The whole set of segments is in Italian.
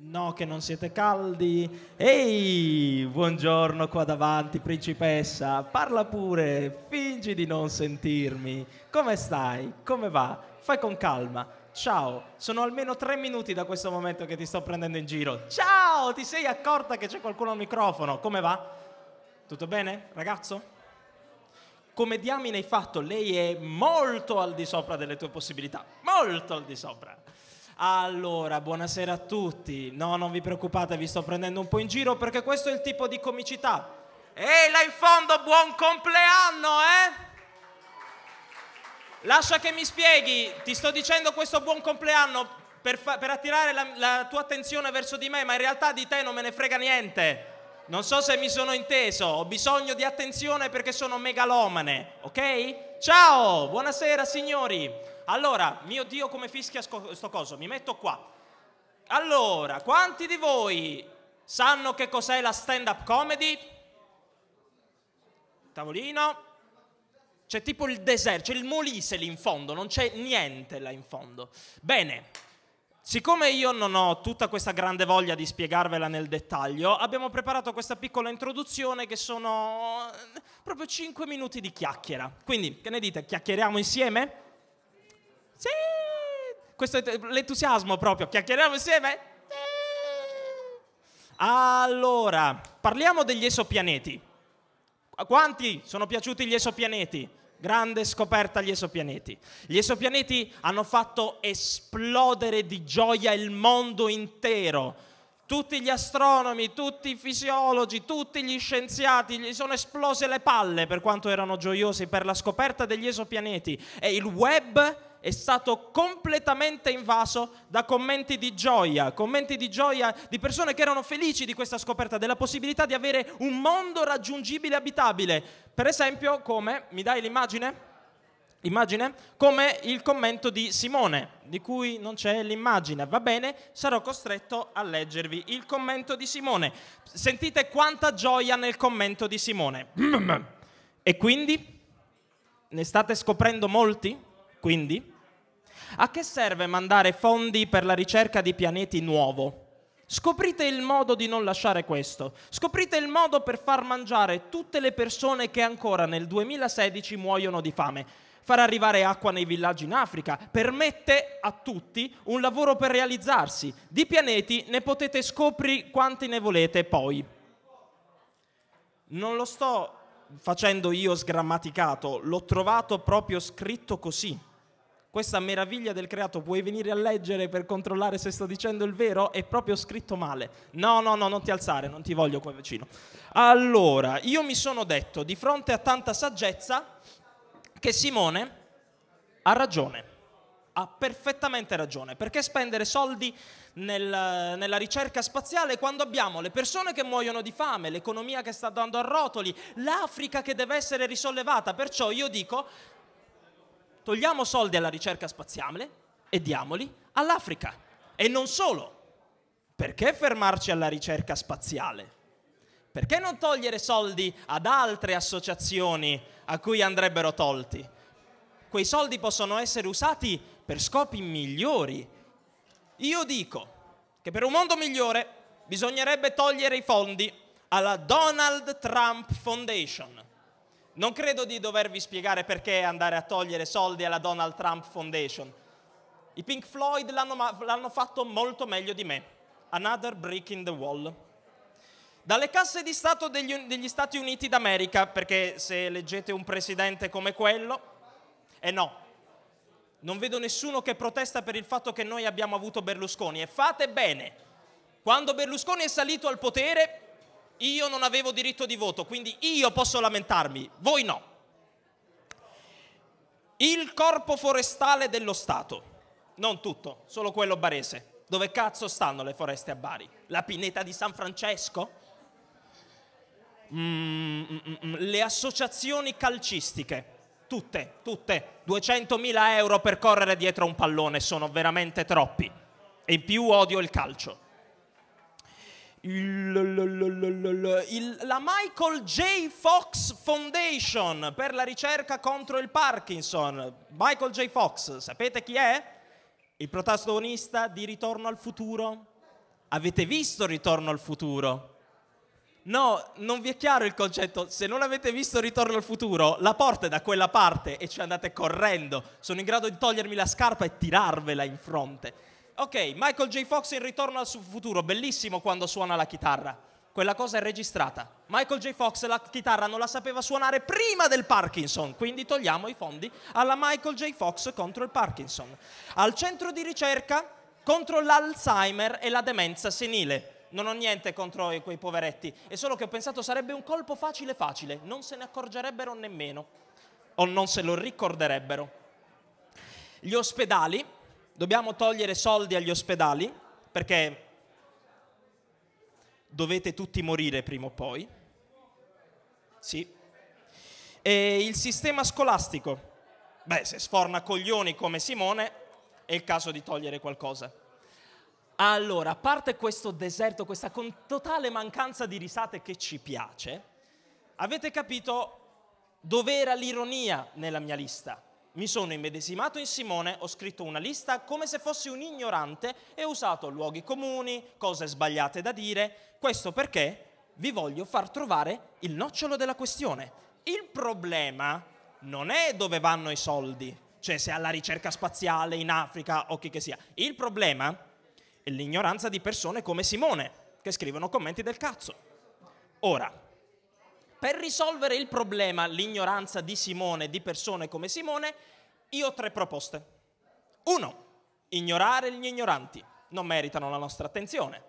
No che non siete caldi. Ehi, buongiorno qua davanti, principessa. Parla pure, fingi di non sentirmi. Come stai? Come va? Fai con calma. Ciao, sono almeno tre minuti da questo momento che ti sto prendendo in giro. Ciao, ti sei accorta che c'è qualcuno al microfono? Come va? Tutto bene, ragazzo? Come diamine hai fatto? Lei è molto al di sopra delle tue possibilità. Molto al di sopra. Allora, buonasera a tutti. No, non vi preoccupate, vi sto prendendo un po' in giro perché questo è il tipo di comicità. Ehi, là in fondo, buon compleanno, eh? Lascia che mi spieghi, ti sto dicendo questo buon compleanno per, fa- per attirare la, la tua attenzione verso di me, ma in realtà di te non me ne frega niente. Non so se mi sono inteso, ho bisogno di attenzione perché sono megalomane, ok? Ciao, buonasera signori. Allora, mio Dio come fischia sto coso, mi metto qua. Allora, quanti di voi sanno che cos'è la stand-up comedy? Tavolino. C'è tipo il deserto, c'è il Molise lì in fondo, non c'è niente là in fondo. Bene, siccome io non ho tutta questa grande voglia di spiegarvela nel dettaglio, abbiamo preparato questa piccola introduzione che sono eh, proprio 5 minuti di chiacchiera. Quindi, che ne dite? Chiacchieriamo insieme? Sì! Questo è l'entusiasmo proprio. Chiacchieriamo insieme? Allora, parliamo degli esopianeti. A quanti sono piaciuti gli esopianeti? Grande scoperta gli esopianeti. Gli esopianeti hanno fatto esplodere di gioia il mondo intero. Tutti gli astronomi, tutti i fisiologi, tutti gli scienziati gli sono esplose le palle per quanto erano gioiosi per la scoperta degli esopianeti e il web è stato completamente invaso da commenti di gioia, commenti di gioia di persone che erano felici di questa scoperta, della possibilità di avere un mondo raggiungibile e abitabile. Per esempio, come, mi dai l'immagine? Immagine? Come il commento di Simone, di cui non c'è l'immagine. Va bene, sarò costretto a leggervi il commento di Simone. Sentite quanta gioia nel commento di Simone. E quindi? Ne state scoprendo molti? Quindi? A che serve mandare fondi per la ricerca di pianeti nuovo? Scoprite il modo di non lasciare questo. Scoprite il modo per far mangiare tutte le persone che ancora nel 2016 muoiono di fame. Far arrivare acqua nei villaggi in Africa permette a tutti un lavoro per realizzarsi. Di pianeti ne potete scoprire quanti ne volete poi. Non lo sto facendo io sgrammaticato, l'ho trovato proprio scritto così. Questa meraviglia del creato puoi venire a leggere per controllare se sto dicendo il vero? È proprio scritto male. No, no, no, non ti alzare, non ti voglio qua vicino. Allora, io mi sono detto di fronte a tanta saggezza che Simone ha ragione. Ha perfettamente ragione, perché spendere soldi nel, nella ricerca spaziale quando abbiamo le persone che muoiono di fame, l'economia che sta andando a rotoli, l'Africa che deve essere risollevata? Perciò io dico togliamo soldi alla ricerca spaziale e diamoli all'Africa. E non solo. Perché fermarci alla ricerca spaziale? Perché non togliere soldi ad altre associazioni a cui andrebbero tolti? Quei soldi possono essere usati per scopi migliori. Io dico che per un mondo migliore bisognerebbe togliere i fondi alla Donald Trump Foundation non credo di dovervi spiegare perché andare a togliere soldi alla Donald Trump Foundation. I Pink Floyd l'hanno, l'hanno fatto molto meglio di me. Another Brick in the Wall. Dalle casse di Stato degli, degli Stati Uniti d'America, perché se leggete un presidente come quello, e eh no, non vedo nessuno che protesta per il fatto che noi abbiamo avuto Berlusconi. E fate bene. Quando Berlusconi è salito al potere, io non avevo diritto di voto, quindi io posso lamentarmi, voi no. Il corpo forestale dello Stato, non tutto, solo quello barese. Dove cazzo stanno le foreste a Bari? La pineta di San Francesco? Mm, mm, mm, mm le associazioni calcistiche, tutte, tutte, 200.000 euro per correre dietro a un pallone sono veramente troppi. E in più odio il calcio il, il, la Michael J. Fox Foundation per la ricerca contro il Parkinson. Michael J. Fox, sapete chi è? Il protagonista di Ritorno al futuro. Avete visto Ritorno al futuro? No, non vi è chiaro il concetto. Se non avete visto Ritorno al futuro, la porta è da quella parte e ci andate correndo. Sono in grado di togliermi la scarpa e tirarvela in fronte. Ok, Michael J. Fox in Ritorno al suo futuro, bellissimo quando suona la chitarra. Quella cosa è registrata. Michael J. Fox la chitarra non la sapeva suonare prima del Parkinson, quindi togliamo i fondi alla Michael J. Fox contro il Parkinson. Al centro di ricerca contro l'Alzheimer e la demenza senile non ho niente contro quei poveretti, è solo che ho pensato sarebbe un colpo facile facile, non se ne accorgerebbero nemmeno, o non se lo ricorderebbero. Gli ospedali dobbiamo togliere soldi agli ospedali perché dovete tutti morire prima o poi. Sì. E il sistema scolastico. Beh, se sforna coglioni come Simone, è il caso di togliere qualcosa. Allora, a parte questo deserto, questa totale mancanza di risate che ci piace, avete capito dov'era l'ironia nella mia lista? Mi sono immedesimato in Simone, ho scritto una lista come se fossi un ignorante e ho usato luoghi comuni, cose sbagliate da dire. Questo perché vi voglio far trovare il nocciolo della questione. Il problema non è dove vanno i soldi, cioè se alla ricerca spaziale in Africa o chi che sia. Il problema è l'ignoranza di persone come Simone, che scrivono commenti del cazzo. Ora, per risolvere il problema, l'ignoranza di Simone, di persone come Simone, io ho tre proposte. Uno, ignorare gli ignoranti, non meritano la nostra attenzione.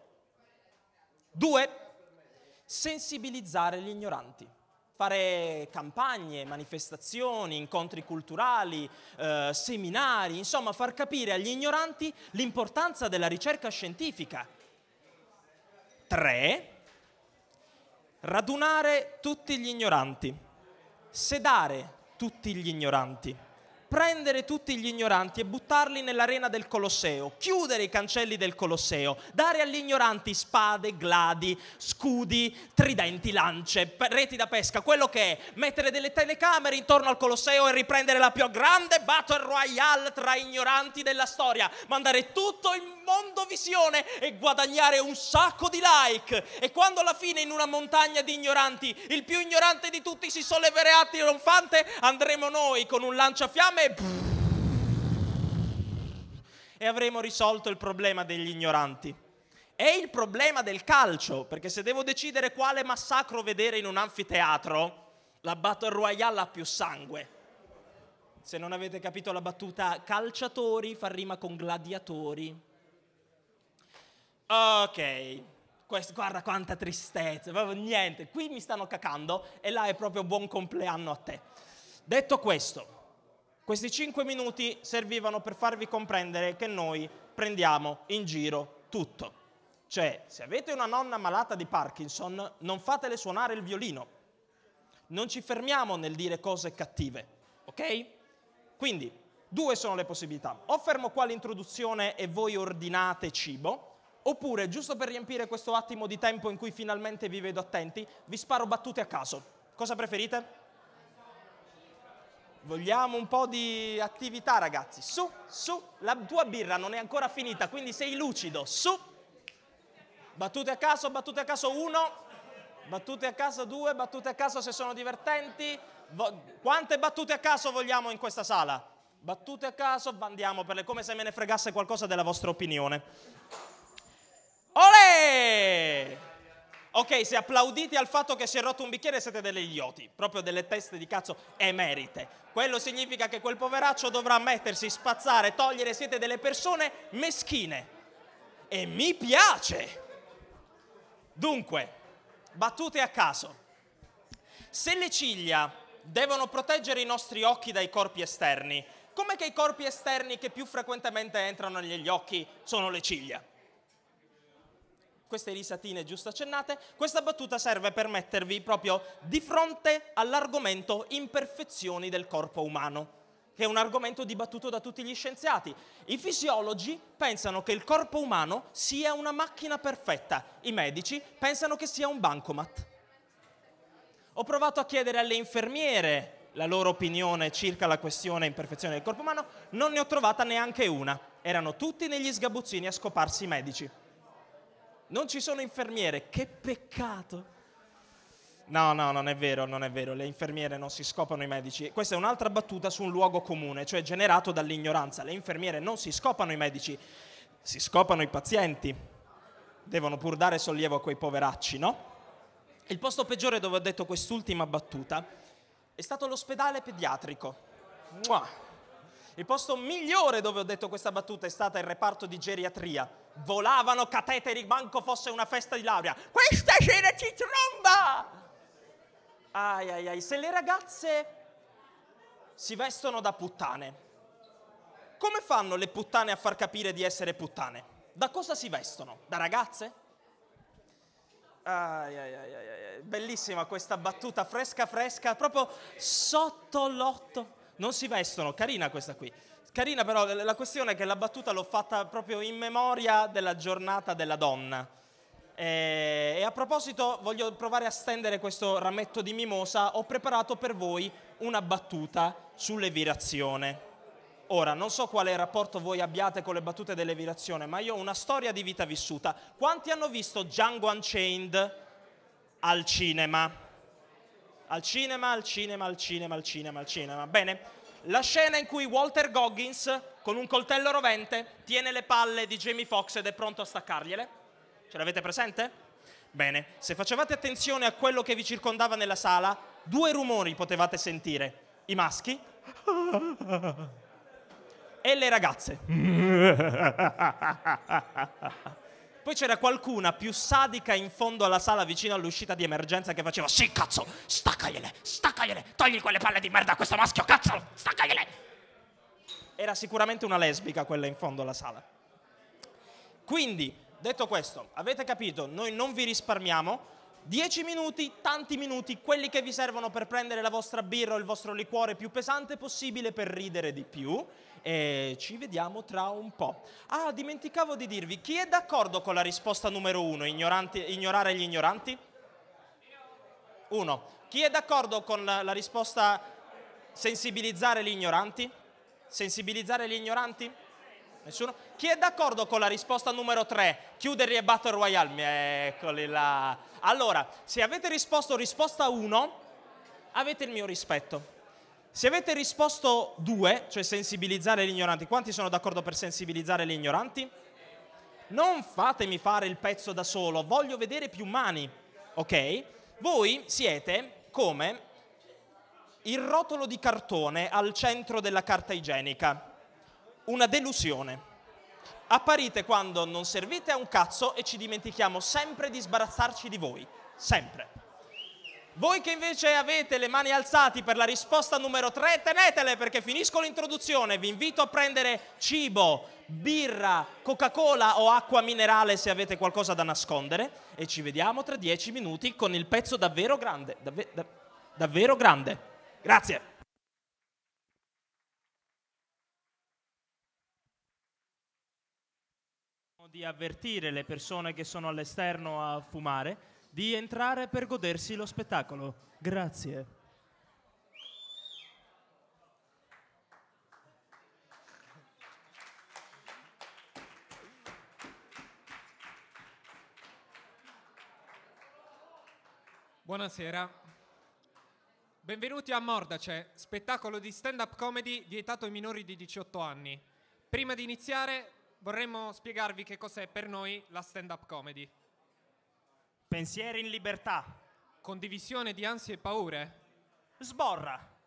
Due, sensibilizzare gli ignoranti, fare campagne, manifestazioni, incontri culturali, eh, seminari, insomma far capire agli ignoranti l'importanza della ricerca scientifica. Tre, radunare tutti gli ignoranti, sedare tutti gli ignoranti prendere tutti gli ignoranti e buttarli nell'arena del Colosseo, chiudere i cancelli del Colosseo, dare agli ignoranti spade, gladi, scudi, tridenti, lance, reti da pesca, quello che è, mettere delle telecamere intorno al Colosseo e riprendere la più grande battle royale tra ignoranti della storia, mandare tutto il mondo visione e guadagnare un sacco di like. E quando alla fine in una montagna di ignoranti il più ignorante di tutti si solleverà a andremo noi con un lanciafiamme insieme e avremo risolto il problema degli ignoranti. E il problema del calcio, perché se devo decidere quale massacro vedere in un anfiteatro, la Battle Royale ha più sangue. Se non avete capito la battuta, calciatori fa rima con gladiatori. Ok, Questo, guarda quanta tristezza, proprio niente, qui mi stanno cacando e là è proprio buon compleanno a te. Detto questo, questi 5 minuti servivano per farvi comprendere che noi prendiamo in giro tutto. Cioè, se avete una nonna malata di Parkinson, non fatele suonare il violino. Non ci fermiamo nel dire cose cattive, ok? Quindi, due sono le possibilità. O fermo qua l'introduzione e voi ordinate cibo, oppure, giusto per riempire questo attimo di tempo in cui finalmente vi vedo attenti, vi sparo battute a caso. Cosa preferite? Vogliamo un po' di attività ragazzi. Su, su, la tua birra non è ancora finita, quindi sei lucido. Su. Battute a caso, battute a caso uno, battute a caso due, battute a caso se sono divertenti. Quante battute a caso vogliamo in questa sala? Battute a caso, andiamo per le come se me ne fregasse qualcosa della vostra opinione. Olè! Ok, se applaudite al fatto che si è rotto un bicchiere siete degli idioti, proprio delle teste di cazzo emerite. Quello significa che quel poveraccio dovrà mettersi, spazzare, togliere, siete delle persone meschine. E mi piace. Dunque, battute a caso. Se le ciglia devono proteggere i nostri occhi dai corpi esterni, com'è che i corpi esterni che più frequentemente entrano negli occhi sono le ciglia? queste risatine giusto accennate, questa battuta serve per mettervi proprio di fronte all'argomento imperfezioni del corpo umano che è un argomento dibattuto da tutti gli scienziati. I fisiologi pensano che il corpo umano sia una macchina perfetta, i medici pensano che sia un bancomat. Ho provato a chiedere alle infermiere la loro opinione circa la questione imperfezione del corpo umano, non ne ho trovata neanche una. Erano tutti negli sgabuzzini a scoparsi i medici. Non ci sono infermiere, che peccato. No, no, non è vero, non è vero, le infermiere non si scopano i medici. Questa è un'altra battuta su un luogo comune, cioè generato dall'ignoranza. Le infermiere non si scopano i medici, si scopano i pazienti. Devono pur dare sollievo a quei poveracci, no? Il posto peggiore dove ho detto quest'ultima battuta è stato l'ospedale pediatrico. Mua. Il posto migliore dove ho detto questa battuta è stato il reparto di geriatria. Volavano cateteri, manco fosse una festa di laurea. Questa sera ci tromba! Ai ai ai, se le ragazze si vestono da puttane, come fanno le puttane a far capire di essere puttane? Da cosa si vestono? Da ragazze? Ai, ai, ai, ai, bellissima questa battuta fresca fresca, proprio sotto l'otto non si vestono. Carina questa qui. Carina però, la questione è che la battuta l'ho fatta proprio in memoria della giornata della donna. Eh, e, a proposito, voglio provare a stendere questo rametto di mimosa. Ho preparato per voi una battuta sull'evirazione. Ora, non so quale rapporto voi abbiate con le battute dell'evirazione, ma io ho una storia di vita vissuta. Quanti hanno visto Django Unchained al cinema? al cinema, al cinema, al cinema, al cinema, al cinema. Bene? La scena in cui Walter Goggins, con un coltello rovente, tiene le palle di Jamie Foxx ed è pronto a staccargliele. Ce l'avete presente? Bene, se facevate attenzione a quello che vi circondava nella sala, due rumori potevate sentire. I maschi e le ragazze. Poi c'era qualcuna più sadica in fondo alla sala vicino all'uscita di emergenza che faceva Sì, cazzo, staccagliele, staccagliele, togli quelle palle di merda a questo maschio, cazzo, staccagliele. Era sicuramente una lesbica quella in fondo alla sala. Quindi, detto questo, avete capito, noi non vi risparmiamo, 10 minuti, tanti minuti, quelli che vi servono per prendere la vostra birra o il vostro liquore più pesante possibile per ridere di più e ci vediamo tra un po'. Ah, dimenticavo di dirvi, chi è d'accordo con la risposta numero uno, ignorare gli ignoranti? Uno. Chi è d'accordo con la, la risposta sensibilizzare gli ignoranti? Sensibilizzare gli ignoranti? Nessuno? Chi è d'accordo con la risposta numero 3? Chiudere e Battle Royale? Eccoli là. Allora, se avete risposto risposta 1, avete il mio rispetto. Se avete risposto 2, cioè sensibilizzare gli ignoranti, quanti sono d'accordo per sensibilizzare gli ignoranti? Non fatemi fare il pezzo da solo, voglio vedere più mani, ok? Voi siete come il rotolo di cartone al centro della carta igienica una delusione. Apparite quando non servite a un cazzo e ci dimentichiamo sempre di sbarazzarci di voi. Sempre. Voi che invece avete le mani alzate per la risposta numero 3, tenetele perché finisco l'introduzione. Vi invito a prendere cibo, birra, Coca-Cola o acqua minerale se avete qualcosa da nascondere. E ci vediamo tra 10 minuti con il pezzo davvero grande. Davve, davvero grande. Grazie. di avvertire le persone che sono all'esterno a fumare di entrare per godersi lo spettacolo. Grazie. Buonasera. Benvenuti a Mordace, spettacolo di stand-up comedy vietato ai minori di 18 anni. Prima di iniziare vorremmo spiegarvi che cos'è per noi la stand-up comedy. Pensieri in libertà. Condivisione di ansie e paure. Sborra.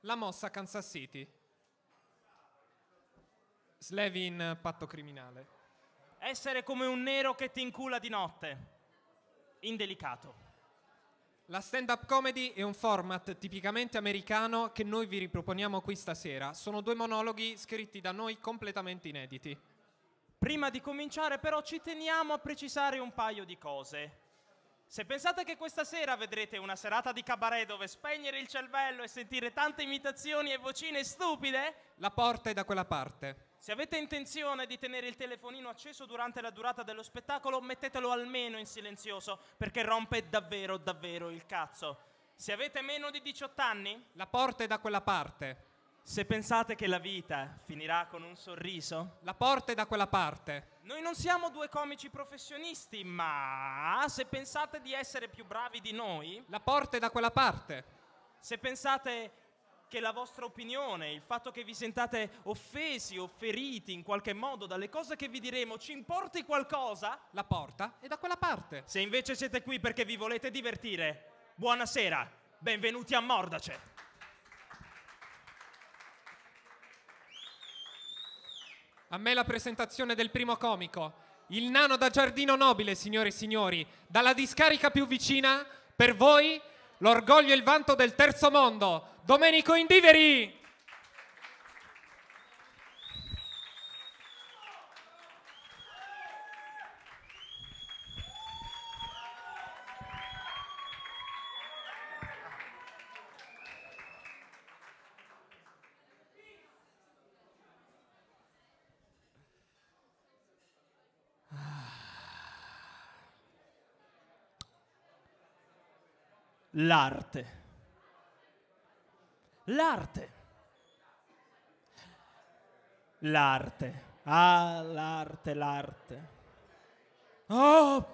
La mossa Kansas City. Slevi in patto criminale. Essere come un nero che ti incula di notte. Indelicato. La stand-up comedy è un format tipicamente americano che noi vi riproponiamo qui stasera. Sono due monologhi scritti da noi completamente inediti. Prima di cominciare però ci teniamo a precisare un paio di cose. Se pensate che questa sera vedrete una serata di cabaret dove spegnere il cervello e sentire tante imitazioni e vocine stupide, la porta è da quella parte. Se avete intenzione di tenere il telefonino acceso durante la durata dello spettacolo, mettetelo almeno in silenzioso, perché rompe davvero, davvero il cazzo. Se avete meno di 18 anni, la porta è da quella parte. Se pensate che la vita finirà con un sorriso, La porta è da quella parte. noi non siamo due comici professionisti, ma se pensate di essere più bravi di noi, La porta è da quella parte. se pensate che la vostra opinione, il fatto che vi sentate offesi o feriti in qualche modo dalle cose che vi diremo ci importi qualcosa, La porta è da quella parte. se invece siete qui perché vi volete divertire, buonasera, benvenuti a Mordace. A me la presentazione del primo comico. Il nano da Giardino Nobile, signore e signori, dalla discarica più vicina, per voi l'orgoglio e il vanto del terzo mondo. Domenico Indiveri! l'arte. L'arte. L'arte. Ah, l'arte, l'arte. Oh,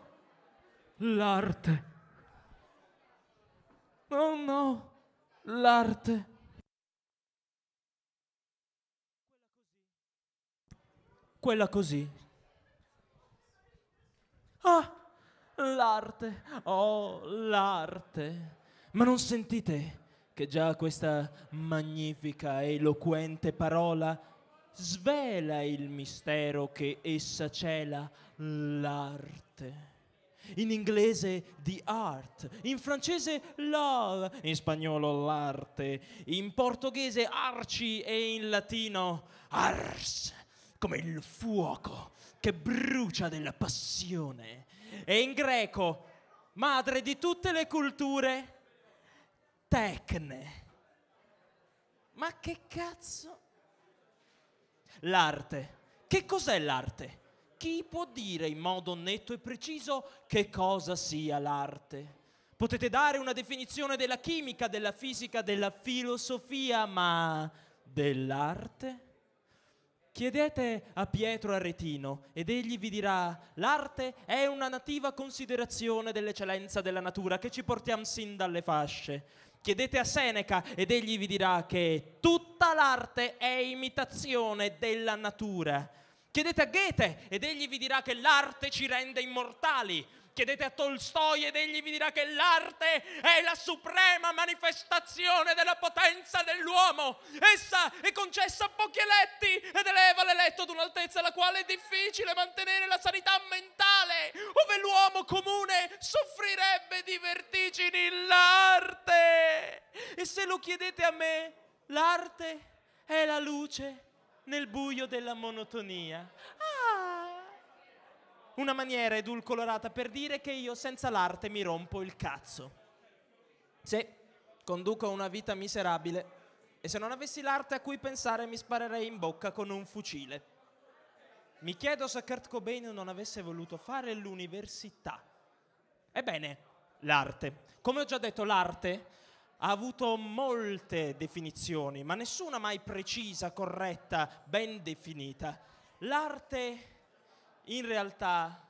l'arte. Oh no, l'arte. Quella così. Ah, l'arte, oh l'arte. Ma non sentite che già questa magnifica e eloquente parola svela il mistero che essa cela, l'arte. In inglese the art, in francese love, in spagnolo l'arte, in portoghese arci e in latino ars, come il fuoco che brucia della passione e in greco, madre di tutte le culture, tecne. Ma che cazzo? L'arte. Che cos'è l'arte? Chi può dire in modo netto e preciso che cosa sia l'arte? Potete dare una definizione della chimica, della fisica, della filosofia, ma dell'arte? Chiedete a Pietro Aretino ed egli vi dirà l'arte è una nativa considerazione dell'eccellenza della natura che ci portiamo sin dalle fasce. Chiedete a Seneca ed egli vi dirà che tutta l'arte è imitazione della natura. Chiedete a Goethe ed egli vi dirà che l'arte ci rende immortali. Chiedete a Tolstoi ed egli vi dirà che l'arte è la suprema manifestazione della potenza dell'uomo. Essa è concessa a pochi eletti ed eleva l'eletto ad un'altezza alla quale è difficile mantenere la sanità mentale, ove l'uomo comune soffrirebbe di vertigini l'arte. E se lo chiedete a me, l'arte è la luce nel buio della monotonia. Ah! una maniera edulcolorata per dire che io senza l'arte mi rompo il cazzo. Se conduco una vita miserabile e se non avessi l'arte a cui pensare mi sparerei in bocca con un fucile. Mi chiedo se Kurt Cobain non avesse voluto fare l'università. Ebbene, l'arte. Come ho già detto, l'arte ha avuto molte definizioni, ma nessuna mai precisa, corretta, ben definita. L'arte in realtà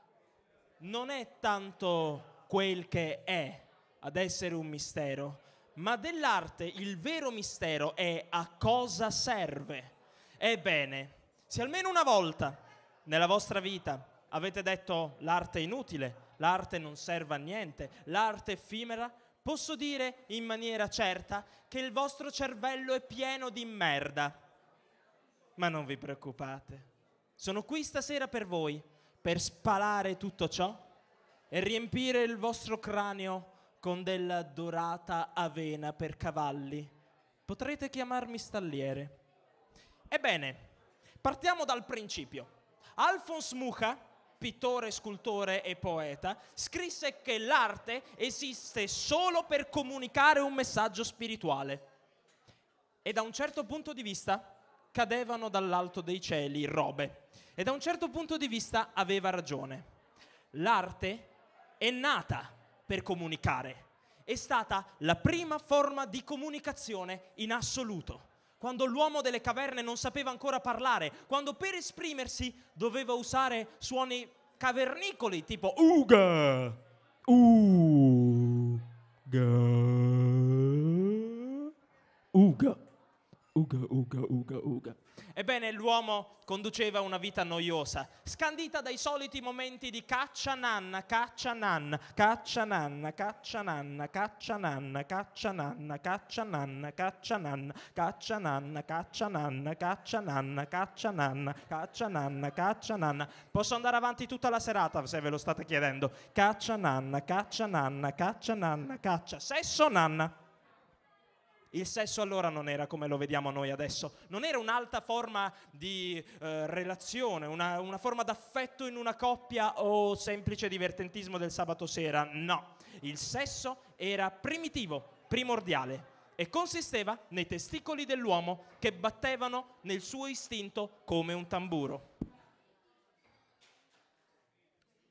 non è tanto quel che è ad essere un mistero, ma dell'arte il vero mistero è a cosa serve. Ebbene, se almeno una volta nella vostra vita avete detto l'arte è inutile, l'arte non serve a niente, l'arte è effimera, posso dire in maniera certa che il vostro cervello è pieno di merda. Ma non vi preoccupate sono qui stasera per voi, per spalare tutto ciò e riempire il vostro cranio con della dorata avena per cavalli. Potrete chiamarmi stalliere. Ebbene, partiamo dal principio. Alphonse Mucha, pittore, scultore e poeta, scrisse che l'arte esiste solo per comunicare un messaggio spirituale. E da un certo punto di vista cadevano dall'alto dei cieli robe. E da un certo punto di vista aveva ragione. L'arte è nata per comunicare. È stata la prima forma di comunicazione in assoluto. Quando l'uomo delle caverne non sapeva ancora parlare, quando per esprimersi doveva usare suoni cavernicoli tipo Uga, Uga, Uga uga, uga, uga, uga. Ebbene, l'uomo conduceva una vita noiosa, scandita dai soliti momenti di caccia nanna, caccia nanna, caccia nanna, caccia nanna, caccia nanna, caccia nanna, caccia nanna, caccia nanna, caccia nanna, caccia nanna, caccia nanna, caccia nanna, caccia nanna, caccia nanna. Posso andare avanti tutta la serata se ve lo state chiedendo. Caccia nanna, caccia nanna, caccia nanna, caccia, sesso nanna. Il sesso allora non era come lo vediamo noi adesso, non era un'alta forma di eh, relazione, una, una forma d'affetto in una coppia o semplice divertentismo del sabato sera, no. Il sesso era primitivo, primordiale e consisteva nei testicoli dell'uomo che battevano nel suo istinto come un tamburo.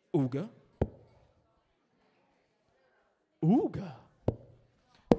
Uga? Uga?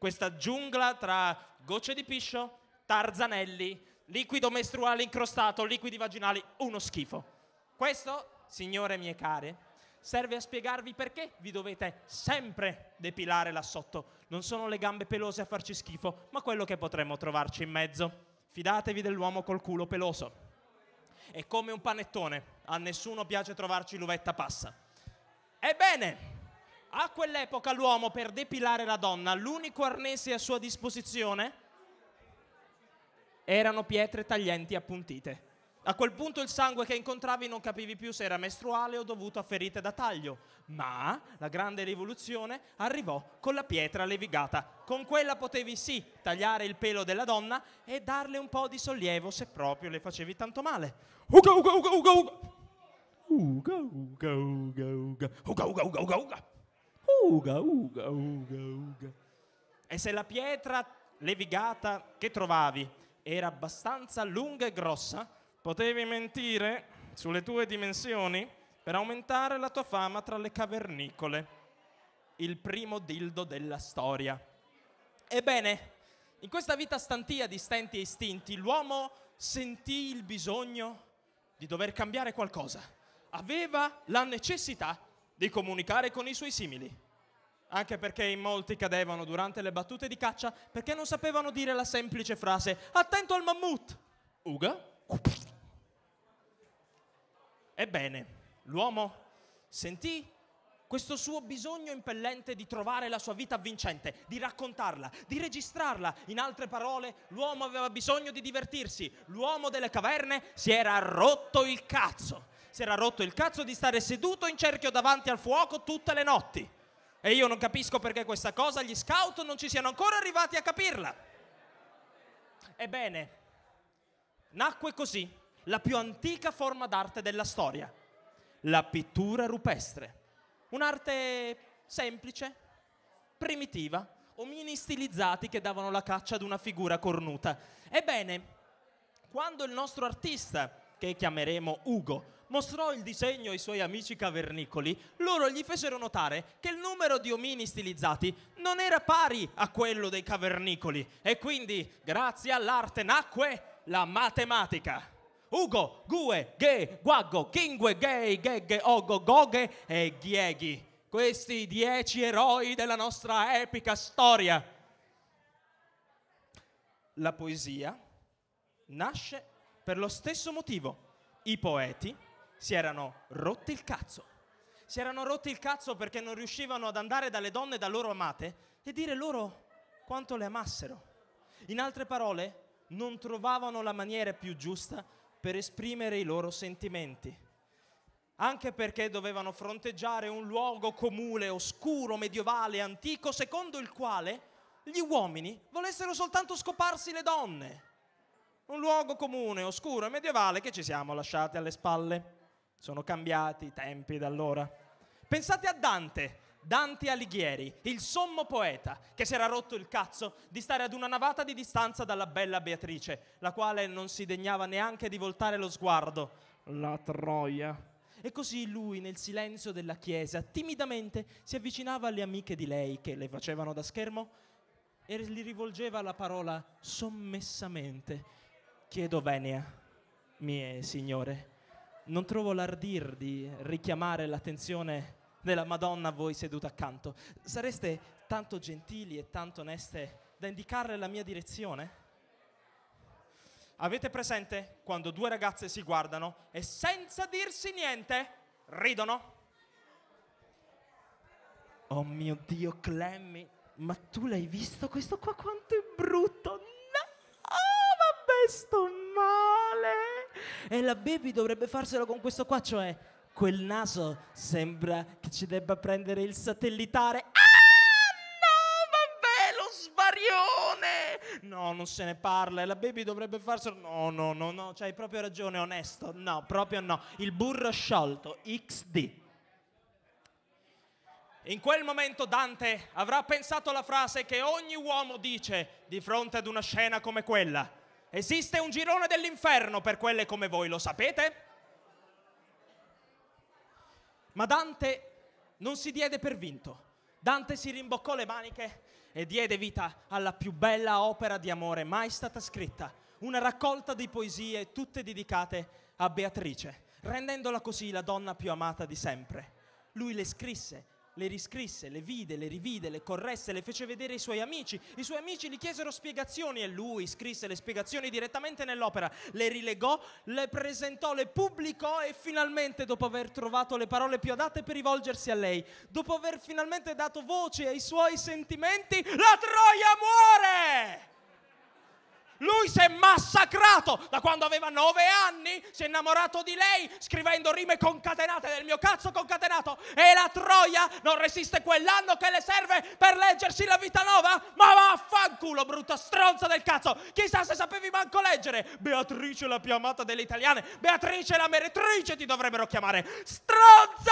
questa giungla tra gocce di piscio, tarzanelli, liquido mestruale incrostato, liquidi vaginali, uno schifo. Questo, signore mie care, serve a spiegarvi perché vi dovete sempre depilare là sotto. Non sono le gambe pelose a farci schifo, ma quello che potremmo trovarci in mezzo. Fidatevi dell'uomo col culo peloso. È come un panettone, a nessuno piace trovarci l'uvetta passa. Ebbene, a quell'epoca l'uomo per depilare la donna, l'unico arnese a sua disposizione erano pietre taglienti appuntite. A quel punto il sangue che incontravi non capivi più se era mestruale o dovuto a ferite da taglio, ma la grande rivoluzione arrivò con la pietra levigata. Con quella potevi sì tagliare il pelo della donna e darle un po' di sollievo se proprio le facevi tanto male. Uga uga uga uga uga. Uga uga uga uga uga uga uga uga uga. Uga, uga, uga, uga. E se la pietra levigata che trovavi era abbastanza lunga e grossa, potevi mentire sulle tue dimensioni per aumentare la tua fama tra le cavernicole. Il primo dildo della storia. Ebbene, in questa vita stantia di stenti e istinti, l'uomo sentì il bisogno di dover cambiare qualcosa. Aveva la necessità di comunicare con i suoi simili. Anche perché in molti cadevano durante le battute di caccia perché non sapevano dire la semplice frase Attento al mammut! Uga? Ebbene, l'uomo sentì questo suo bisogno impellente di trovare la sua vita avvincente, di raccontarla, di registrarla. In altre parole, l'uomo aveva bisogno di divertirsi. L'uomo delle caverne si era rotto il cazzo si era rotto il cazzo di stare seduto in cerchio davanti al fuoco tutte le notti. E io non capisco perché questa cosa gli scout non ci siano ancora arrivati a capirla. Ebbene, nacque così la più antica forma d'arte della storia, la pittura rupestre. Un'arte semplice, primitiva, omini stilizzati che davano la caccia ad una figura cornuta. Ebbene, quando il nostro artista, che chiameremo Ugo, mostrò il disegno ai suoi amici cavernicoli, loro gli fecero notare che il numero di omini stilizzati non era pari a quello dei cavernicoli e quindi, grazie all'arte, nacque la matematica. Ugo, Gue, Ghe, Guaggo, Kingue, Gei, Geghe, Ogo, Goghe e Ghieghi. Questi dieci eroi della nostra epica storia. La poesia nasce per lo stesso motivo. I poeti si erano rotte il cazzo. Si erano rotte il cazzo perché non riuscivano ad andare dalle donne da loro amate e dire loro quanto le amassero. In altre parole, non trovavano la maniera più giusta per esprimere i loro sentimenti. Anche perché dovevano fronteggiare un luogo comune, oscuro, medievale, antico, secondo il quale gli uomini volessero soltanto scoparsi le donne. Un luogo comune, oscuro e medievale che ci siamo lasciati alle spalle. Sono cambiati i tempi da allora. Pensate a Dante, Dante Alighieri, il sommo poeta, che si era rotto il cazzo di stare ad una navata di distanza dalla bella Beatrice, la quale non si degnava neanche di voltare lo sguardo. La troia. E così lui, nel silenzio della chiesa, timidamente si avvicinava alle amiche di lei che le facevano da schermo e gli rivolgeva la parola sommessamente: Chiedo venia, mie signore non trovo l'ardir di richiamare l'attenzione della Madonna a voi seduta accanto. Sareste tanto gentili e tanto oneste da indicarle la mia direzione? Avete presente quando due ragazze si guardano e senza dirsi niente ridono? Oh mio Dio, Clemmy, ma tu l'hai visto questo qua quanto è brutto? No, oh, ma questo male! E la baby dovrebbe farselo con questo qua, cioè quel naso sembra che ci debba prendere il satellitare. Ah, no, vabbè, lo svarione! No, non se ne parla, e la baby dovrebbe farselo... No, no, no, no, c'hai proprio ragione, onesto. No, proprio no. Il burro sciolto, XD. In quel momento Dante avrà pensato la frase che ogni uomo dice di fronte ad una scena come quella. Esiste un girone dell'inferno per quelle come voi, lo sapete? Ma Dante non si diede per vinto. Dante si rimboccò le maniche e diede vita alla più bella opera di amore mai stata scritta, una raccolta di poesie tutte dedicate a Beatrice, rendendola così la donna più amata di sempre. Lui le scrisse le riscrisse, le vide, le rivide, le corresse, le fece vedere ai suoi amici. I suoi amici gli chiesero spiegazioni e lui scrisse le spiegazioni direttamente nell'opera, le rilegò, le presentò, le pubblicò e finalmente, dopo aver trovato le parole più adatte per rivolgersi a lei, dopo aver finalmente dato voce ai suoi sentimenti, la Troia muore! Lui si è massacrato da quando aveva nove anni, si è innamorato di lei scrivendo rime concatenate del mio cazzo concatenato e la troia non resiste quell'anno che le serve per leggersi la vita nuova? Ma vaffanculo, brutta stronza del cazzo! Chissà se sapevi manco leggere! Beatrice la più amata delle italiane, Beatrice la meretrice ti dovrebbero chiamare! Stronza!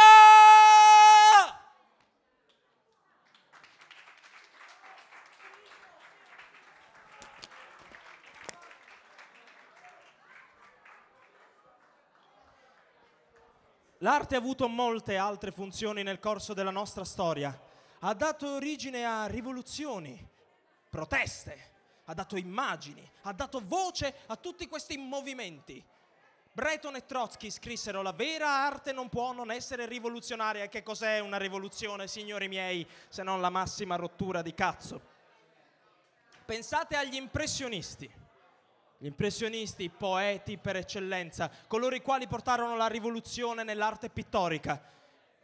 L'arte ha avuto molte altre funzioni nel corso della nostra storia. Ha dato origine a rivoluzioni, proteste, ha dato immagini, ha dato voce a tutti questi movimenti. Breton e Trotsky scrissero la vera arte non può non essere rivoluzionaria. Che cos'è una rivoluzione, signori miei, se non la massima rottura di cazzo? Pensate agli impressionisti gli impressionisti, poeti per eccellenza, coloro i quali portarono la rivoluzione nell'arte pittorica.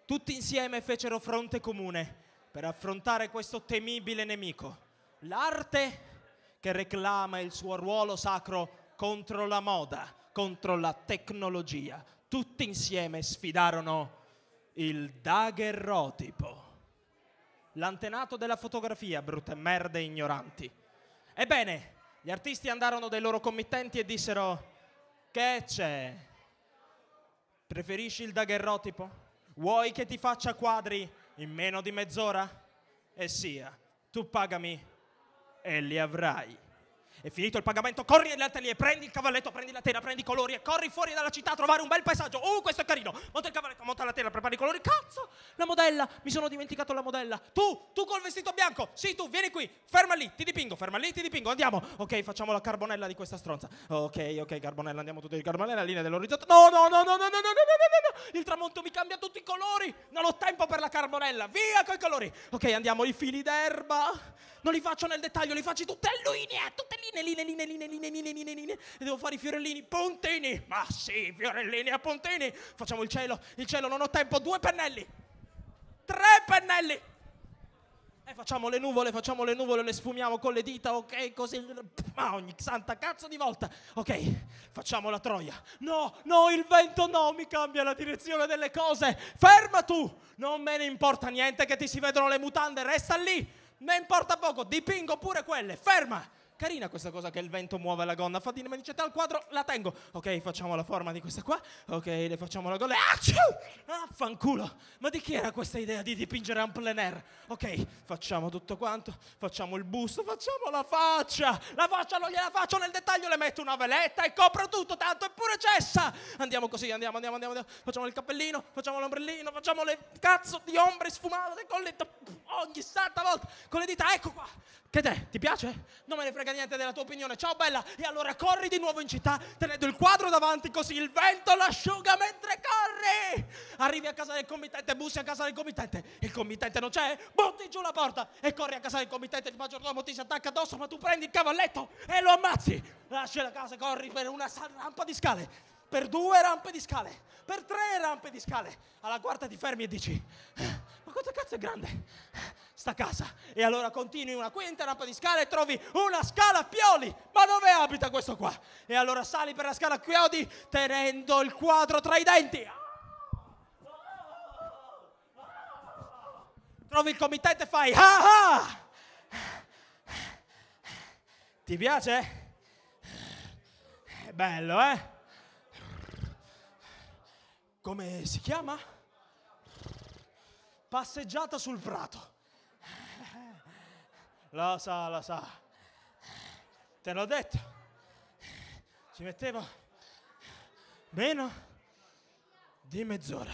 Tutti insieme fecero fronte comune per affrontare questo temibile nemico, l'arte che reclama il suo ruolo sacro contro la moda, contro la tecnologia. Tutti insieme sfidarono il daguerrotipo, l'antenato della fotografia, brutte merde ignoranti. Ebbene, gli artisti andarono dai loro committenti e dissero: Che c'è? Preferisci il daguerrotipo? Vuoi che ti faccia quadri in meno di mezz'ora? E eh sia, eh, tu pagami e li avrai. È finito il pagamento, corri nell'atelier, prendi il cavalletto, prendi la tela, prendi i colori e corri fuori dalla città a trovare un bel paesaggio. Oh, questo è carino. Monta il cavalletto, monta la tela, prepari i colori. Cazzo, la modella, mi sono dimenticato la modella. Tu, tu col vestito bianco. Sì, tu, vieni qui, ferma lì, ti dipingo, ferma lì, ti dipingo. Andiamo. Ok, facciamo la carbonella di questa stronza. Ok, ok, carbonella, andiamo tutti di carbonella, linea dell'orizzonte. No, no, no, no, no, no, no, no, no, no, no. Il tramonto mi cambia tutti i colori. Non ho tempo per la carbonella. Via coi colori. Ok, andiamo, i fili d'erba. Non li faccio nel dettaglio, li faccio tutte a linea, tutte linee, linee, linee, linee, linee, linee, linee, linee, e devo fare i fiorellini, puntini, ma sì, fiorellini a puntini, facciamo il cielo, il cielo, non ho tempo, due pennelli, tre pennelli, e facciamo le nuvole, facciamo le nuvole, le sfumiamo con le dita, ok, così, ma ogni santa cazzo di volta, ok, facciamo la troia, no, no, il vento no, mi cambia la direzione delle cose, ferma tu, non me ne importa niente che ti si vedono le mutande, resta lì, ne importa poco, dipingo pure quelle, ferma! Carina questa cosa che il vento muove la gonna. Fa di me dice: Te al quadro la tengo. Ok, facciamo la forma di questa qua. Ok, le facciamo la gonna. Ah, fanculo. Ma di chi era questa idea di dipingere un plein air? Ok, facciamo tutto quanto. Facciamo il busto, facciamo la faccia. La faccia non gliela faccio nel dettaglio, le metto una veletta e copro tutto. Tanto eppure cessa. Andiamo così, andiamo, andiamo, andiamo. andiamo. Facciamo il cappellino, facciamo l'ombrellino, facciamo le cazzo di ombre sfumate con le. Ogni santa volta con le dita, ecco qua. Che te? Ti piace? Non me ne frega frega niente della tua opinione. Ciao bella! E allora corri di nuovo in città tenendo il quadro davanti così il vento l'asciuga mentre corri. Arrivi a casa del committente, bussi a casa del committente. Il committente non c'è, butti giù la porta e corri a casa del committente. Il maggiordomo ti si attacca addosso, ma tu prendi il cavalletto e lo ammazzi. Lasci la casa e corri per una rampa di scale per due rampe di scale, per tre rampe di scale. Alla quarta ti fermi e dici: eh, quanto cazzo è grande sta casa? E allora continui una quinta rampa di scala e trovi una scala a Pioli. Ma dove abita questo qua? E allora sali per la scala a Pioli tenendo il quadro tra i denti. Trovi il committente e fai ah ah! Ti piace? È bello, eh? Come si chiama? passeggiata sul prato. Lo so, lo so. Te l'ho detto. Ci mettevo meno di mezz'ora.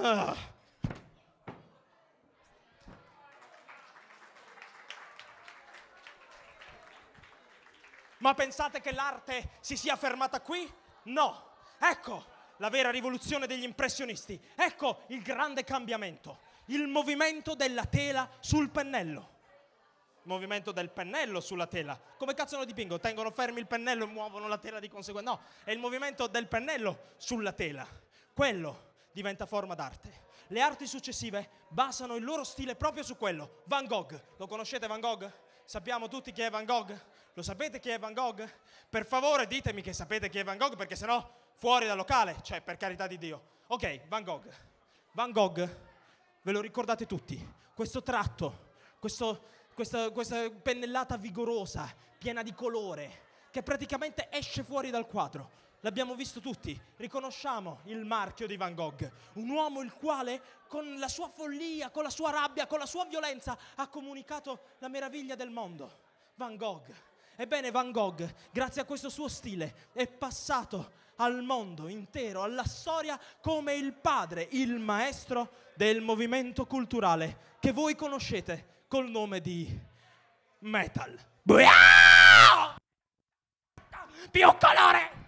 Ah. Ma pensate che l'arte si sia fermata qui? No. Ecco, la vera rivoluzione degli impressionisti. Ecco il grande cambiamento, il movimento della tela sul pennello. Il movimento del pennello sulla tela. Come cazzo lo dipingo? Tengono fermi il pennello e muovono la tela di conseguenza. No, è il movimento del pennello sulla tela. Quello diventa forma d'arte. Le arti successive basano il loro stile proprio su quello. Van Gogh, lo conoscete Van Gogh? Sappiamo tutti chi è Van Gogh? Lo sapete chi è Van Gogh? Per favore ditemi che sapete chi è Van Gogh perché sennò fuori dal locale, cioè per carità di Dio. Ok, Van Gogh. Van Gogh, ve lo ricordate tutti, questo tratto, questo, questa, questa pennellata vigorosa, piena di colore, che praticamente esce fuori dal quadro. L'abbiamo visto tutti, riconosciamo il marchio di Van Gogh, un uomo il quale con la sua follia, con la sua rabbia, con la sua violenza ha comunicato la meraviglia del mondo. Van Gogh. Ebbene, Van Gogh, grazie a questo suo stile, è passato al mondo intero, alla storia, come il padre, il maestro del movimento culturale che voi conoscete col nome di metal. Più colore!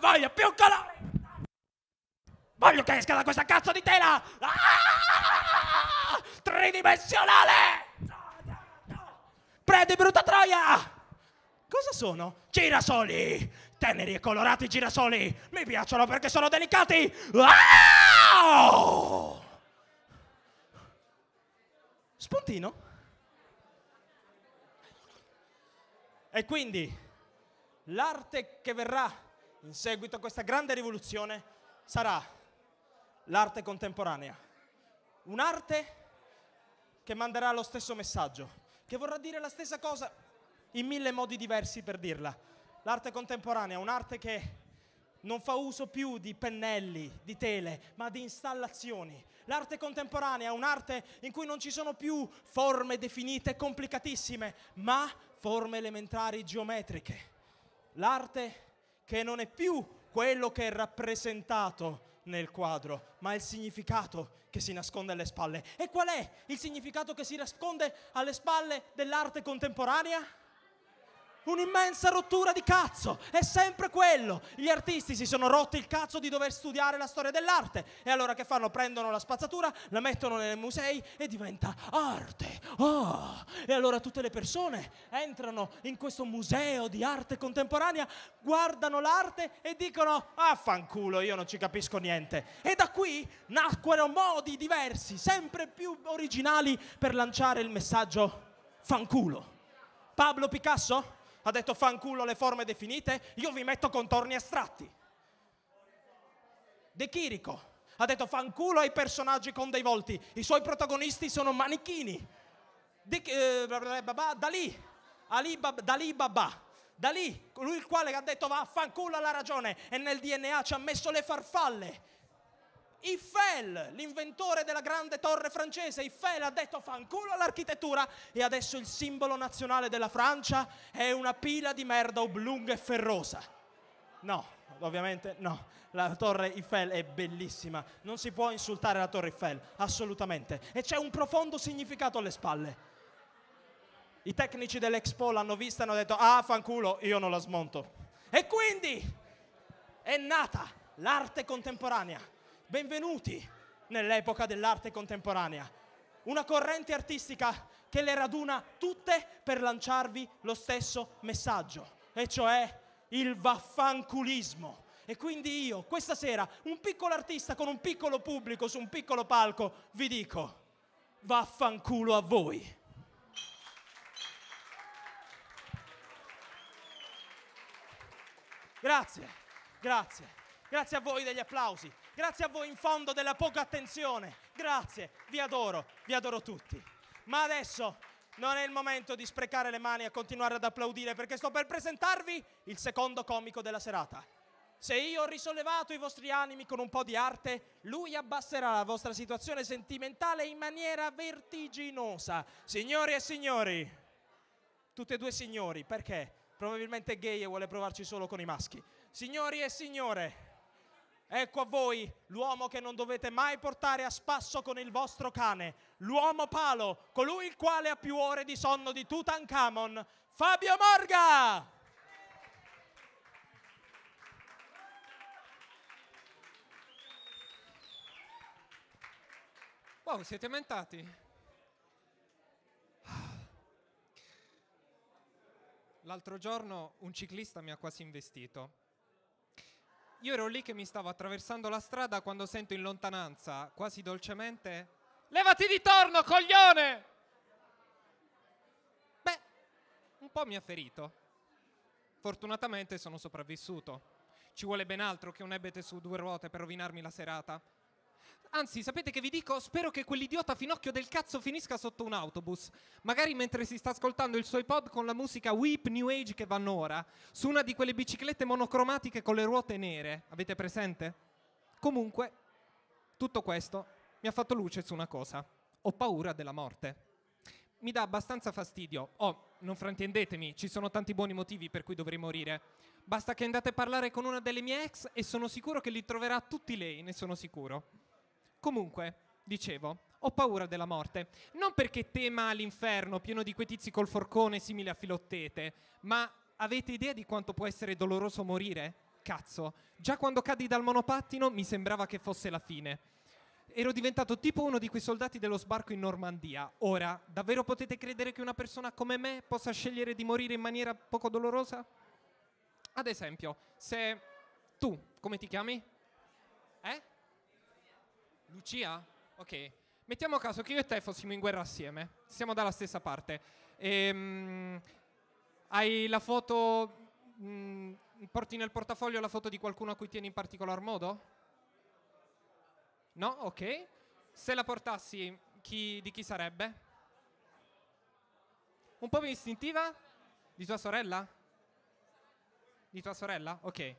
Voglio più colore! Voglio che esca da questa cazzo di tela! Ah! Tridimensionale! Prendi brutta troia! Cosa sono? Girasoli! Teneri e colorati girasoli mi piacciono perché sono delicati. Oh! Spuntino. E quindi l'arte che verrà in seguito a questa grande rivoluzione sarà l'arte contemporanea. Un'arte che manderà lo stesso messaggio, che vorrà dire la stessa cosa in mille modi diversi per dirla. L'arte contemporanea è un'arte che non fa uso più di pennelli, di tele, ma di installazioni. L'arte contemporanea è un'arte in cui non ci sono più forme definite complicatissime, ma forme elementari geometriche. L'arte che non è più quello che è rappresentato nel quadro, ma il significato che si nasconde alle spalle. E qual è il significato che si nasconde alle spalle dell'arte contemporanea? un'immensa rottura di cazzo, è sempre quello. Gli artisti si sono rotti il cazzo di dover studiare la storia dell'arte e allora che fanno? Prendono la spazzatura, la mettono nei musei e diventa arte. Oh! E allora tutte le persone entrano in questo museo di arte contemporanea, guardano l'arte e dicono affanculo, io non ci capisco niente. E da qui nacquero modi diversi, sempre più originali per lanciare il messaggio fanculo. Pablo Picasso? ha detto fanculo le forme definite, io vi metto contorni astratti. De Chirico ha detto fanculo ai personaggi con dei volti, i suoi protagonisti sono manichini. De, eh, Dalì, Ali Bab, Dalì Babà, Dalì, lui il quale ha detto vaffanculo alla ragione e nel DNA ci ha messo le farfalle Eiffel, l'inventore della grande torre francese, Eiffel ha detto fanculo all'architettura e adesso il simbolo nazionale della Francia è una pila di merda oblunga e ferrosa. No, ovviamente no, la torre Eiffel è bellissima, non si può insultare la torre Eiffel, assolutamente, e c'è un profondo significato alle spalle. I tecnici dell'Expo l'hanno vista e hanno detto ah fanculo, io non la smonto. E quindi è nata l'arte contemporanea Benvenuti nell'epoca dell'arte contemporanea. Una corrente artistica che le raduna tutte per lanciarvi lo stesso messaggio, e cioè il vaffanculismo. E quindi io, questa sera, un piccolo artista con un piccolo pubblico su un piccolo palco, vi dico, vaffanculo a voi. Grazie, grazie, grazie a voi degli applausi. Grazie a voi in fondo della poca attenzione. Grazie, vi adoro, vi adoro tutti. Ma adesso non è il momento di sprecare le mani e continuare ad applaudire perché sto per presentarvi il secondo comico della serata. Se io ho risollevato i vostri animi con un po' di arte, lui abbasserà la vostra situazione sentimentale in maniera vertiginosa. Signori e signori, tutti e due signori, perché probabilmente gay e vuole provarci solo con i maschi. Signori e signore, Ecco a voi l'uomo che non dovete mai portare a spasso con il vostro cane, l'uomo palo, colui il quale ha più ore di sonno di Tutankhamon, Fabio Morga! Wow, siete mentati? L'altro giorno un ciclista mi ha quasi investito io ero lì che mi stavo attraversando la strada quando sento in lontananza, quasi dolcemente, Levati di torno, coglione! Beh, un po' mi ha ferito. Fortunatamente sono sopravvissuto. Ci vuole ben altro che un ebete su due ruote per rovinarmi la serata. Anzi, sapete che vi dico? Spero che quell'idiota finocchio del cazzo finisca sotto un autobus. Magari mentre si sta ascoltando il suo iPod con la musica Weep New Age che vanno ora, su una di quelle biciclette monocromatiche con le ruote nere. Avete presente? Comunque, tutto questo mi ha fatto luce su una cosa. Ho paura della morte. Mi dà abbastanza fastidio. Oh, non fraintendetemi, ci sono tanti buoni motivi per cui dovrei morire. Basta che andate a parlare con una delle mie ex e sono sicuro che li troverà tutti lei, ne sono sicuro. Comunque, dicevo, ho paura della morte. Non perché tema l'inferno pieno di quei tizi col forcone simile a filottete, ma avete idea di quanto può essere doloroso morire? Cazzo, già quando caddi dal monopattino mi sembrava che fosse la fine. Ero diventato tipo uno di quei soldati dello sbarco in Normandia. Ora, davvero potete credere che una persona come me possa scegliere di morire in maniera poco dolorosa? Ad esempio, se tu, come ti chiami? Eh? Lucia? Ok. Mettiamo a caso che io e te fossimo in guerra assieme, siamo dalla stessa parte. Ehm, hai la foto, mh, mm, porti nel portafoglio la foto di qualcuno a cui tieni in particolar modo? No? Ok. Se la portassi, chi, di chi sarebbe? Un po' più istintiva? Di tua sorella? Di tua sorella? Ok.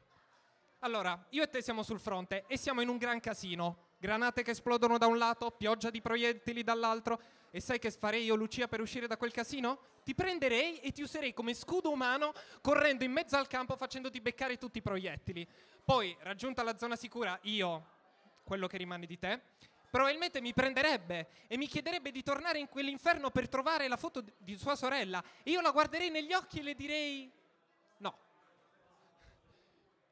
Allora, io e te siamo sul fronte e siamo in un gran casino granate che esplodono da un lato, pioggia di proiettili dall'altro. E sai che farei io, Lucia, per uscire da quel casino? Ti prenderei e ti userei come scudo umano correndo in mezzo al campo facendoti beccare tutti i proiettili. Poi, raggiunta la zona sicura, io, quello che rimane di te, probabilmente mi prenderebbe e mi chiederebbe di tornare in quell'inferno per trovare la foto di sua sorella. E io la guarderei negli occhi e le direi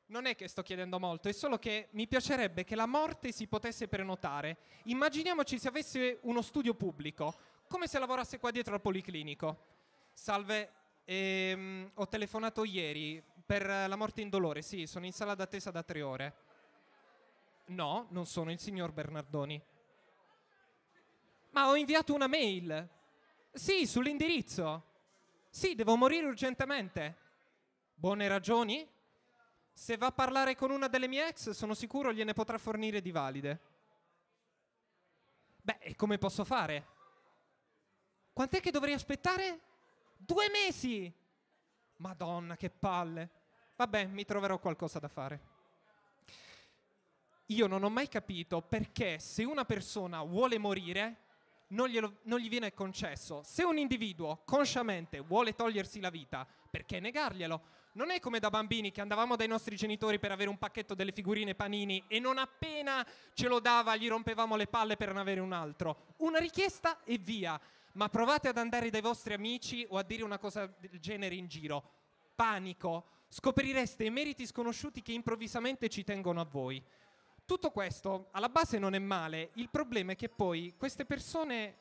non è che sto chiedendo molto, è solo che mi piacerebbe che la morte si potesse prenotare. Immaginiamoci se avesse uno studio pubblico, come se lavorasse qua dietro al policlinico. Salve, ehm, ho telefonato ieri per la morte in dolore, sì, sono in sala d'attesa da tre ore. No, non sono il signor Bernardoni. Ma ho inviato una mail. Sì, sull'indirizzo. Sì, devo morire urgentemente. Buone ragioni? Se va a parlare con una delle mie ex, sono sicuro gliene potrà fornire di valide. Beh, e come posso fare? Quant'è che dovrei aspettare? Due mesi! Madonna, che palle! Vabbè, mi troverò qualcosa da fare. Io non ho mai capito perché se una persona vuole morire, non, glielo, non gli viene concesso. Se un individuo consciamente vuole togliersi la vita, perché negarglielo? non è come da bambini che andavamo dai nostri genitori per avere un pacchetto delle figurine panini e non appena ce lo dava gli rompevamo le palle per ne avere un altro. Una richiesta e via. Ma provate ad andare dai vostri amici o a dire una cosa del genere in giro. Panico. Scoprireste i meriti sconosciuti che improvvisamente ci tengono a voi. Tutto questo alla base non è male, il problema è che poi queste persone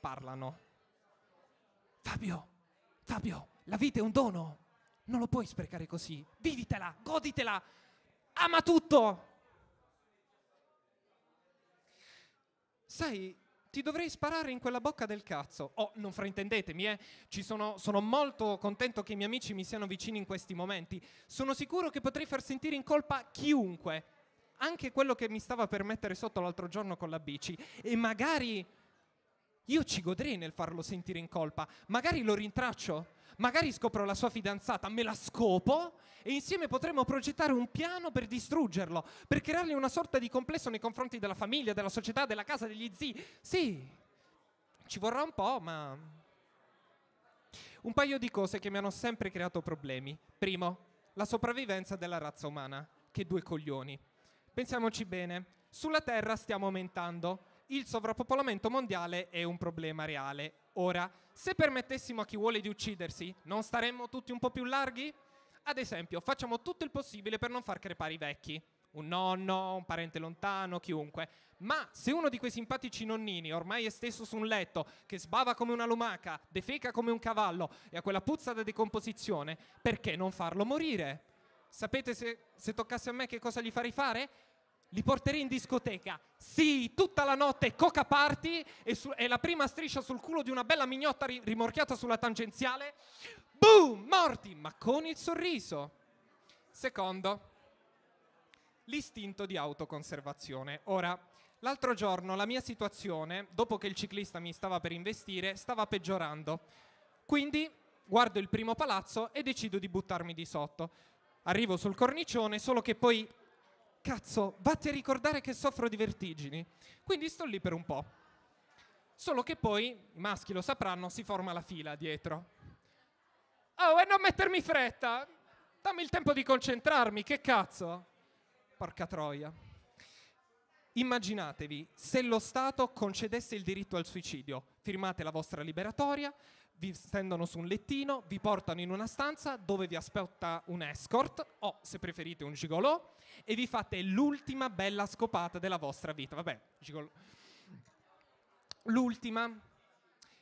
parlano. Fabio, Fabio, la vita è un dono. Non lo puoi sprecare così. Vivitela, goditela. Ama tutto. Sai, ti dovrei sparare in quella bocca del cazzo. Oh, non fraintendetemi, eh. Sono, sono, molto contento che i miei amici mi siano vicini in questi momenti. Sono sicuro che potrei far sentire in colpa chiunque, anche quello che mi stava per mettere sotto l'altro giorno con la bici. E magari io ci godrei nel farlo sentire in colpa. Magari lo rintraccio. Magari scopro la sua fidanzata, me la scopo e insieme potremo progettare un piano per distruggerlo, per creargli una sorta di complesso nei confronti della famiglia, della società, della casa, degli zii. Sì, ci vorrà un po', ma... Un paio di cose che mi hanno sempre creato problemi. Primo, la sopravvivenza della razza umana. Che due coglioni. Pensiamoci bene, sulla Terra stiamo aumentando. Il sovrappopolamento mondiale è un problema reale Ora, se permettessimo a chi vuole di uccidersi, non staremmo tutti un po' più larghi? Ad esempio, facciamo tutto il possibile per non far crepare i vecchi. Un nonno, un parente lontano, chiunque. Ma se uno di quei simpatici nonnini, ormai è stesso su un letto, che sbava come una lumaca, defeca come un cavallo e ha quella puzza da decomposizione, perché non farlo morire? Sapete se, se toccasse a me che cosa gli farei fare? li porterei in discoteca. Sì, tutta la notte coca party e, su, e la prima striscia sul culo di una bella mignotta ri, rimorchiata sulla tangenziale. Boom, morti, ma con il sorriso. Secondo, l'istinto di autoconservazione. Ora, l'altro giorno la mia situazione, dopo che il ciclista mi stava per investire, stava peggiorando. Quindi guardo il primo palazzo e decido di buttarmi di sotto. Arrivo sul cornicione, solo che poi cazzo, vatti a ricordare che soffro di vertigini. Quindi sto lì per un po'. Solo che poi, i maschi lo sapranno, si forma la fila dietro. Oh, e non mettermi fretta! Dammi il tempo di concentrarmi, che cazzo! Porca troia. Immaginatevi se lo Stato concedesse il diritto al suicidio, firmate la vostra liberatoria, vi stendono su un lettino, vi portano in una stanza dove vi aspetta un escort o, se preferite, un gigolò e vi fate l'ultima bella scopata della vostra vita. Vabbè, gigolò. L'ultima.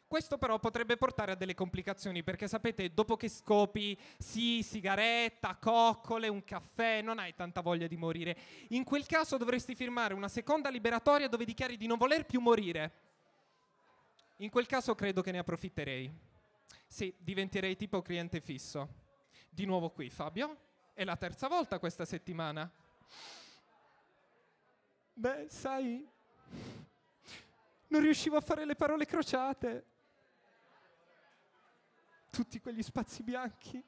Questo però potrebbe portare a delle complicazioni perché sapete, dopo che scopi, sì, sigaretta, coccole, un caffè, non hai tanta voglia di morire. In quel caso dovresti firmare una seconda liberatoria dove dichiari di non voler più morire. In quel caso credo che ne approfitterei. Sì, diventerei tipo cliente fisso. Di nuovo qui, Fabio. È la terza volta questa settimana. Beh, sai, non riuscivo a fare le parole crociate. Tutti quegli spazi bianchi.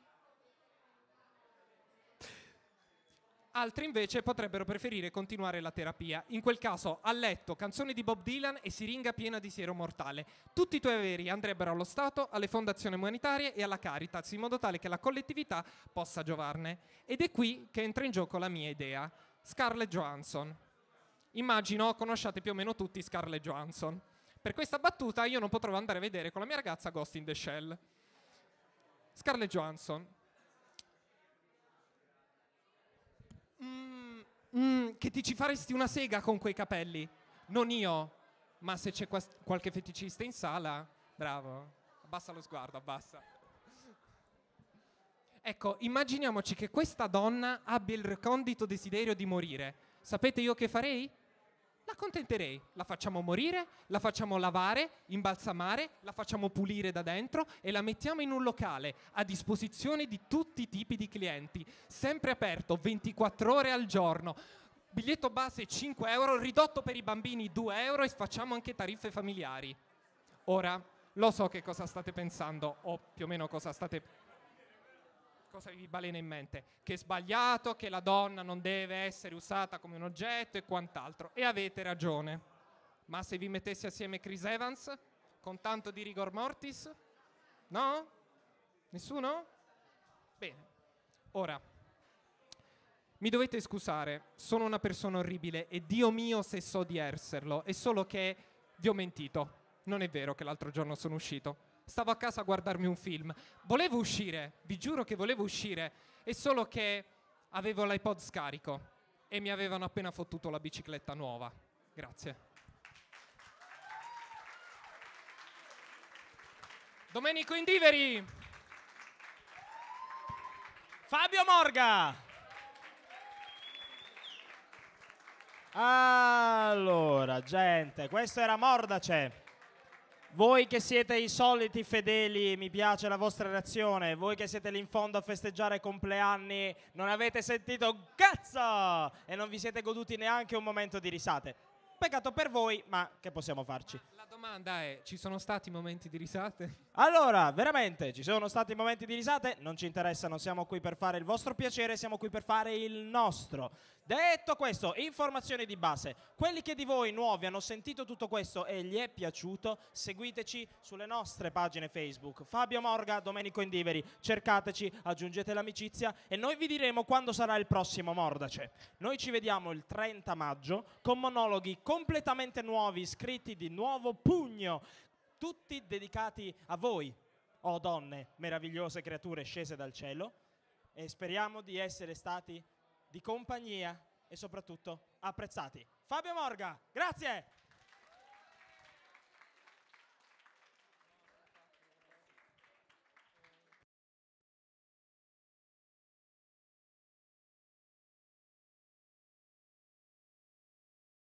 altri invece potrebbero preferire continuare la terapia. In quel caso a letto canzoni di Bob Dylan e siringa piena di siero mortale. Tutti i tuoi averi andrebbero allo Stato, alle fondazioni umanitarie e alla Caritas in modo tale che la collettività possa giovarne. Ed è qui che entra in gioco la mia idea, Scarlett Johansson. Immagino conosciate più o meno tutti Scarlett Johansson. Per questa battuta io non potrò andare a vedere con la mia ragazza Ghost in the Shell. Scarlett Johansson mm, mm, che ti ci faresti una sega con quei capelli. Non io, ma se c'è quas- qualche feticista in sala, bravo. Abbassa lo sguardo, abbassa. Ecco, immaginiamoci che questa donna abbia il recondito desiderio di morire. Sapete io che farei? la contenterei. La facciamo morire, la facciamo lavare, imbalsamare, la facciamo pulire da dentro e la mettiamo in un locale a disposizione di tutti i tipi di clienti, sempre aperto 24 ore al giorno. Biglietto base 5 euro, ridotto per i bambini 2 euro e facciamo anche tariffe familiari. Ora, lo so che cosa state pensando o più o meno cosa state pensando cosa vi balena in mente, che è sbagliato, che la donna non deve essere usata come un oggetto e quant'altro. E avete ragione. Ma se vi mettessi assieme Chris Evans, con tanto di rigor mortis? No? Nessuno? Bene. Ora, mi dovete scusare, sono una persona orribile e Dio mio se so di esserlo, è solo che vi ho mentito. Non è vero che l'altro giorno sono uscito stavo a casa a guardarmi un film. Volevo uscire, vi giuro che volevo uscire, è solo che avevo l'iPod scarico e mi avevano appena fottuto la bicicletta nuova. Grazie. Domenico Indiveri. Fabio Morga. Allora, gente, questo era Mordace. Voi che siete i soliti fedeli, mi piace la vostra reazione, voi che siete lì in fondo a festeggiare compleanni, non avete sentito cazzo e non vi siete goduti neanche un momento di risate. Peccato per voi, ma che possiamo farci? la domanda è, ci sono stati momenti di risate? Allora, veramente, ci sono stati momenti di risate? Non ci interessano, siamo qui per fare il vostro piacere, siamo qui per fare il nostro. Detto questo, informazioni di base. Quelli che di voi nuovi hanno sentito tutto questo e gli è piaciuto, seguiteci sulle nostre pagine Facebook. Fabio Morga, Domenico Indiveri. Cercateci, aggiungete l'amicizia e noi vi diremo quando sarà il prossimo Mordace. Noi ci vediamo il 30 maggio con monologhi completamente nuovi, scritti di nuovo pugno, tutti dedicati a voi, o oh donne, meravigliose creature scese dal cielo. E speriamo di essere stati di compagnia e soprattutto apprezzati. Fabio Morga, grazie!